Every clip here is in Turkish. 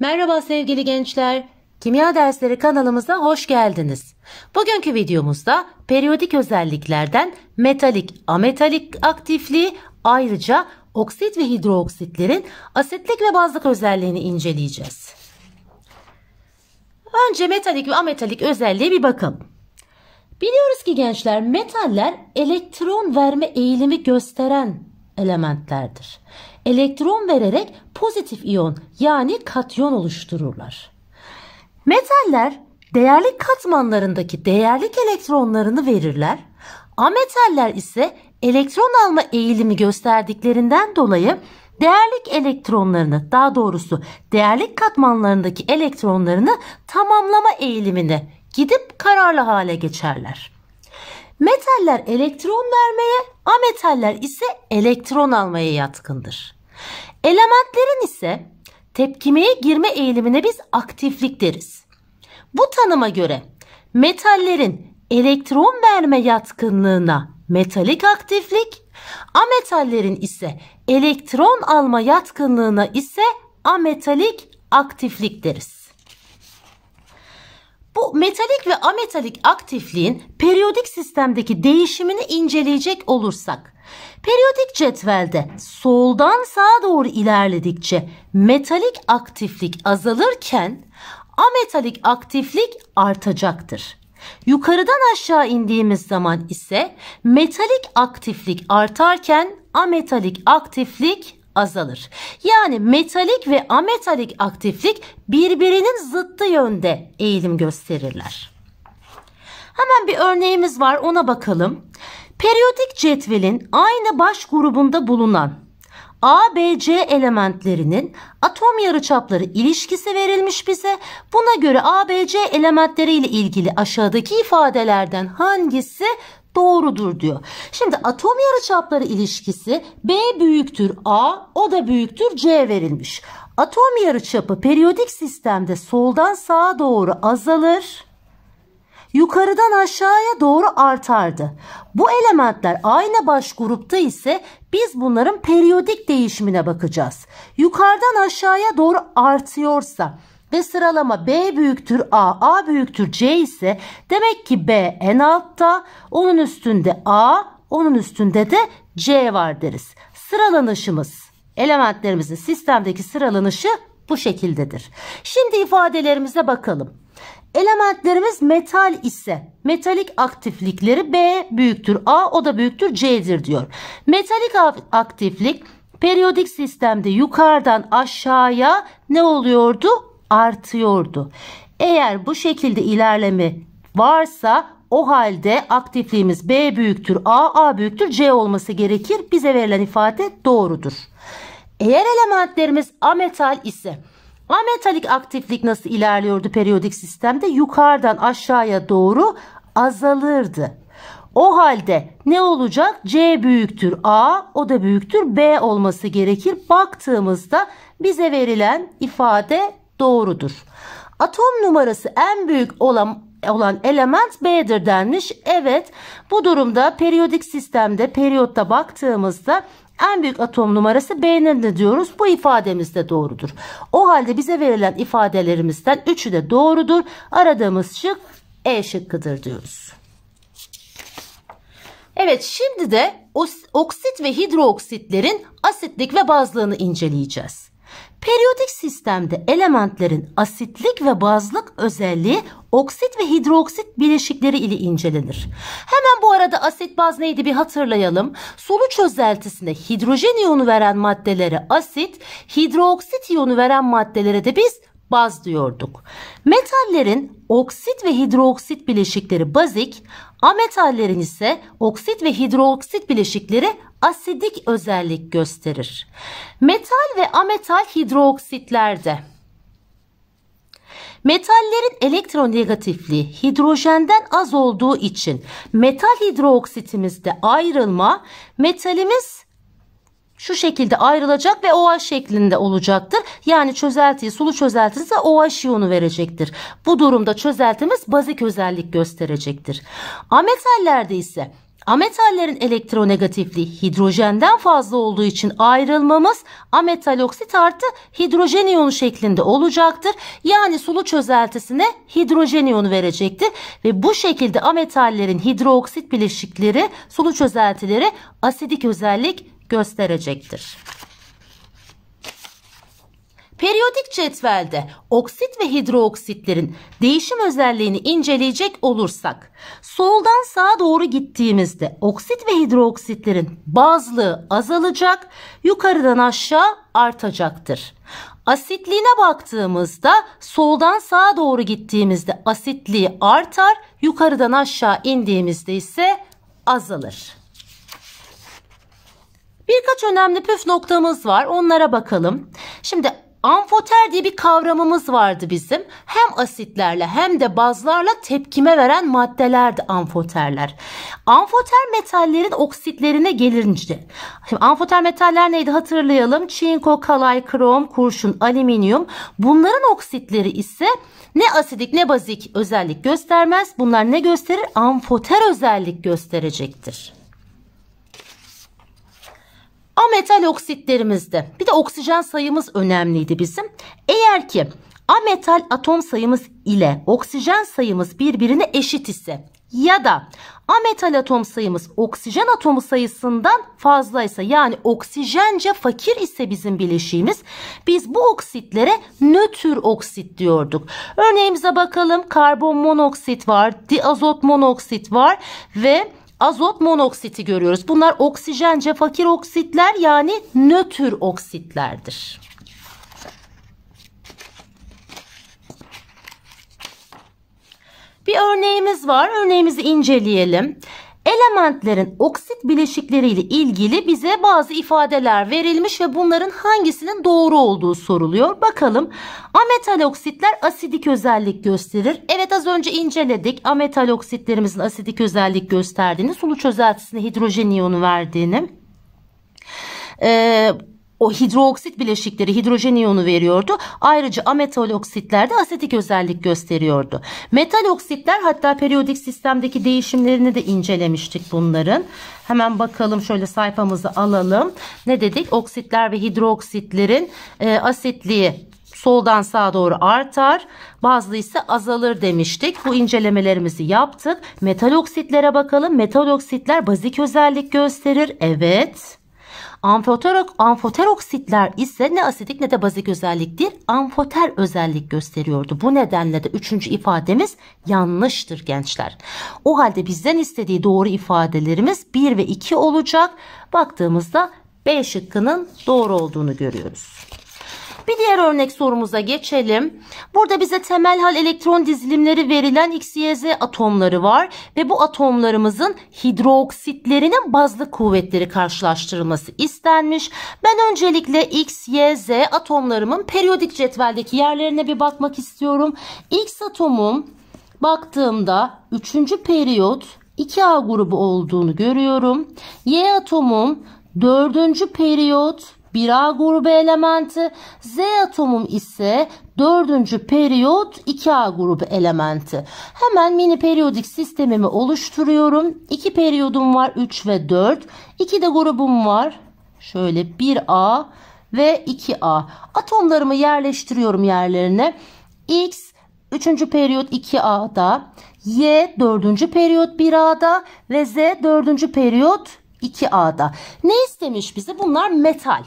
Merhaba sevgili gençler. Kimya dersleri kanalımıza hoş geldiniz. Bugünkü videomuzda periyodik özelliklerden metalik, ametalik aktifliği ayrıca oksit ve hidroksitlerin asitlik ve bazlık özelliğini inceleyeceğiz. Önce metalik ve ametalik özelliğe bir bakalım. Biliyoruz ki gençler metaller elektron verme eğilimi gösteren elementlerdir elektron vererek pozitif iyon yani katyon oluştururlar. Metaller değerli katmanlarındaki değerlik elektronlarını verirler. Ametaller ise elektron alma eğilimi gösterdiklerinden dolayı değerlik elektronlarını daha doğrusu değerlik katmanlarındaki elektronlarını tamamlama eğilimine gidip kararlı hale geçerler. Metaller elektron vermeye ametaller ise elektron almaya yatkındır. Elementlerin ise tepkimeye girme eğilimine biz aktiflik deriz. Bu tanıma göre metallerin elektron verme yatkınlığına metalik aktiflik, ametallerin ise elektron alma yatkınlığına ise ametalik aktiflik deriz. Bu metalik ve ametalik aktifliğin periyodik sistemdeki değişimini inceleyecek olursak periyodik cetvelde soldan sağa doğru ilerledikçe metalik aktiflik azalırken ametalik aktiflik artacaktır. Yukarıdan aşağı indiğimiz zaman ise metalik aktiflik artarken ametalik aktiflik azalır. Yani metalik ve ametalik aktiflik birbirinin zıttı yönde eğilim gösterirler. Hemen bir örneğimiz var ona bakalım. Periyodik cetvelin aynı baş grubunda bulunan ABC elementlerinin atom yarıçapları ilişkisi verilmiş bize. Buna göre ABC elementleri ile ilgili aşağıdaki ifadelerden hangisi doğrudur diyor. Şimdi atom yarıçapları ilişkisi B büyüktür A, o da büyüktür C verilmiş. Atom yarıçapı periyodik sistemde soldan sağa doğru azalır. Yukarıdan aşağıya doğru artardı. Bu elementler aynı baş grupta ise biz bunların periyodik değişimine bakacağız. Yukarıdan aşağıya doğru artıyorsa ve sıralama B büyüktür A, A büyüktür C ise demek ki B en altta, onun üstünde A, onun üstünde de C var deriz. Sıralanışımız, elementlerimizin sistemdeki sıralanışı bu şekildedir. Şimdi ifadelerimize bakalım. Elementlerimiz metal ise metalik aktiflikleri B büyüktür A o da büyüktür C'dir diyor. Metalik aktiflik periyodik sistemde yukarıdan aşağıya ne oluyordu? artıyordu. Eğer bu şekilde ilerleme varsa o halde aktifliğimiz B büyüktür A, A büyüktür C olması gerekir. Bize verilen ifade doğrudur. Eğer elementlerimiz ametal ise ametalik aktiflik nasıl ilerliyordu periyodik sistemde? Yukarıdan aşağıya doğru azalırdı. O halde ne olacak? C büyüktür A, o da büyüktür B olması gerekir. Baktığımızda bize verilen ifade doğrudur. Atom numarası en büyük olan olan element B'dir denmiş. Evet bu durumda periyodik sistemde periyotta baktığımızda en büyük atom numarası B'nin de diyoruz. Bu ifademiz de doğrudur. O halde bize verilen ifadelerimizden üçü de doğrudur. Aradığımız şık E şıkkıdır diyoruz. Evet şimdi de oksit ve hidroksitlerin asitlik ve bazlığını inceleyeceğiz. Periyodik sistemde elementlerin asitlik ve bazlık özelliği oksit ve hidroksit bileşikleri ile incelenir. Hemen bu arada asit baz neydi bir hatırlayalım. Sulu çözeltisinde hidrojen iyonu veren maddelere asit, hidroksit iyonu veren maddelere de biz baz diyorduk. Metallerin oksit ve hidroksit bileşikleri bazik, ametallerin ise oksit ve hidroksit bileşikleri asidik özellik gösterir. Metal ve ametal hidroksitlerde, Metallerin elektronegatifliği hidrojenden az olduğu için metal hidroksitimizde ayrılma metalimiz şu şekilde ayrılacak ve OH şeklinde olacaktır. Yani çözeltiyi sulu çözeltimize OH iyonu verecektir. Bu durumda çözeltimiz bazik özellik gösterecektir. Ametallerde ise Ametallerin elektronegatifliği hidrojenden fazla olduğu için ayrılmamız ametal oksit artı hidrojen iyonu şeklinde olacaktır. Yani sulu çözeltisine hidrojen iyonu verecektir ve bu şekilde ametallerin hidrooksit bileşikleri, sulu çözeltileri asidik özellik gösterecektir. Periyodik cetvelde oksit ve hidroksitlerin değişim özelliğini inceleyecek olursak soldan sağa doğru gittiğimizde oksit ve hidroksitlerin bazlığı azalacak, yukarıdan aşağı artacaktır. Asitliğine baktığımızda soldan sağa doğru gittiğimizde asitliği artar, yukarıdan aşağı indiğimizde ise azalır. Birkaç önemli püf noktamız var. Onlara bakalım. Şimdi amfoter diye bir kavramımız vardı bizim. Hem asitlerle hem de bazlarla tepkime veren maddelerdi amfoterler. Amfoter metallerin oksitlerine gelince. Şimdi amfoter metaller neydi hatırlayalım. Çinko, kalay, krom, kurşun, alüminyum. Bunların oksitleri ise ne asidik ne bazik özellik göstermez. Bunlar ne gösterir? Amfoter özellik gösterecektir metal oksitlerimizde bir de oksijen sayımız önemliydi bizim. Eğer ki ametal atom sayımız ile oksijen sayımız birbirine eşit ise ya da ametal atom sayımız oksijen atomu sayısından fazlaysa yani oksijence fakir ise bizim bileşiğimiz biz bu oksitlere nötr oksit diyorduk. Örneğimize bakalım karbon monoksit var, diazot monoksit var ve azot monoksiti görüyoruz. Bunlar oksijence fakir oksitler yani nötr oksitlerdir. Bir örneğimiz var. Örneğimizi inceleyelim elementlerin oksit bileşikleriyle ilgili bize bazı ifadeler verilmiş ve bunların hangisinin doğru olduğu soruluyor. Bakalım ametal oksitler asidik özellik gösterir. Evet az önce inceledik ametal oksitlerimizin asidik özellik gösterdiğini, sulu çözeltisine hidrojen iyonu verdiğini. Ee, o hidroksit bileşikleri hidrojen iyonu veriyordu. Ayrıca ametal oksitlerde asetik özellik gösteriyordu. Metal oksitler hatta periyodik sistemdeki değişimlerini de incelemiştik bunların. Hemen bakalım şöyle sayfamızı alalım. Ne dedik? Oksitler ve hidroksitlerin e, asitliği soldan sağa doğru artar bazı ise azalır demiştik bu incelemelerimizi yaptık metal oksitlere bakalım metal oksitler bazik özellik gösterir evet Amfoterok, amfoteroksitler ise ne asidik ne de bazik özelliktir. Amfoter özellik gösteriyordu. Bu nedenle de üçüncü ifademiz yanlıştır gençler. O halde bizden istediği doğru ifadelerimiz 1 ve 2 olacak. Baktığımızda B şıkkının doğru olduğunu görüyoruz. Bir diğer örnek sorumuza geçelim. Burada bize temel hal elektron dizilimleri verilen X, Y, Z atomları var ve bu atomlarımızın hidroksitlerinin bazlı kuvvetleri karşılaştırılması istenmiş. Ben öncelikle X, Y, Z atomlarımın periyodik cetveldeki yerlerine bir bakmak istiyorum. X atomum baktığımda 3. periyot 2A grubu olduğunu görüyorum. Y atomum 4. periyot 1A grubu elementi, Z atomum ise 4. periyot 2A grubu elementi. Hemen mini periyodik sistemimi oluşturuyorum. 2 periyodum var 3 ve 4. 2 de grubum var. Şöyle 1A ve 2A. Atomlarımı yerleştiriyorum yerlerine. X 3. periyot 2A'da, Y 4. periyot 1A'da ve Z 4. periyot 2A'da. Ne istemiş bize? Bunlar metal.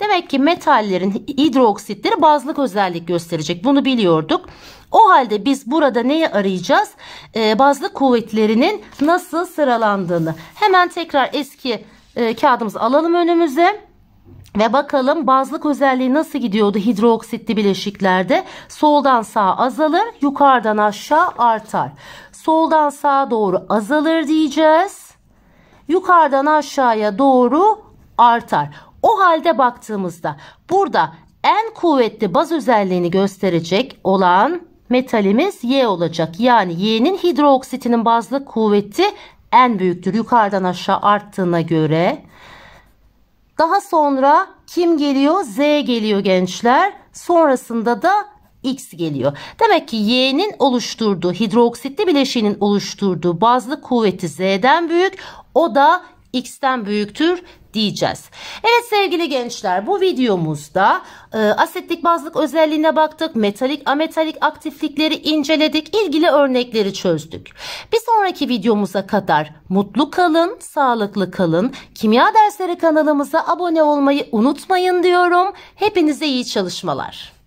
Demek ki metallerin hidroksitleri bazlık özellik gösterecek. Bunu biliyorduk. O halde biz burada neyi arayacağız? Ee, bazlık kuvvetlerinin nasıl sıralandığını. Hemen tekrar eski e, kağıdımızı alalım önümüze. Ve bakalım bazlık özelliği nasıl gidiyordu hidroksitli bileşiklerde? Soldan sağa azalır, yukarıdan aşağı artar. Soldan sağa doğru azalır diyeceğiz yukarıdan aşağıya doğru artar. O halde baktığımızda burada en kuvvetli baz özelliğini gösterecek olan metalimiz Y olacak. Yani Y'nin hidroksitinin bazlık kuvveti en büyüktür. Yukarıdan aşağı arttığına göre. Daha sonra kim geliyor? Z geliyor gençler. Sonrasında da X geliyor. Demek ki Y'nin oluşturduğu hidroksitli bileşiğinin oluşturduğu bazlık kuvveti Z'den büyük. O da x'ten büyüktür diyeceğiz. Evet sevgili gençler bu videomuzda e, asetlik bazlık özelliğine baktık. Metalik ametalik aktiflikleri inceledik. ilgili örnekleri çözdük. Bir sonraki videomuza kadar mutlu kalın, sağlıklı kalın. Kimya dersleri kanalımıza abone olmayı unutmayın diyorum. Hepinize iyi çalışmalar.